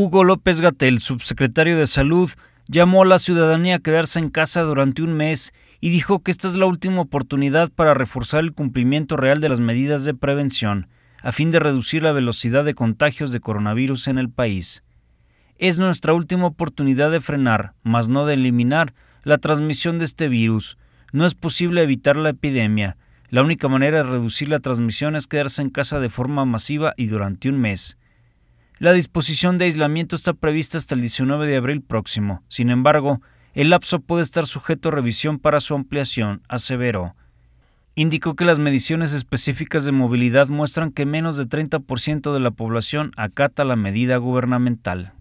Hugo López Gatel, subsecretario de Salud, llamó a la ciudadanía a quedarse en casa durante un mes y dijo que esta es la última oportunidad para reforzar el cumplimiento real de las medidas de prevención, a fin de reducir la velocidad de contagios de coronavirus en el país. Es nuestra última oportunidad de frenar, más no de eliminar, la transmisión de este virus. No es posible evitar la epidemia. La única manera de reducir la transmisión es quedarse en casa de forma masiva y durante un mes. La disposición de aislamiento está prevista hasta el 19 de abril próximo. Sin embargo, el lapso puede estar sujeto a revisión para su ampliación, aseveró. Indicó que las mediciones específicas de movilidad muestran que menos de 30% de la población acata la medida gubernamental.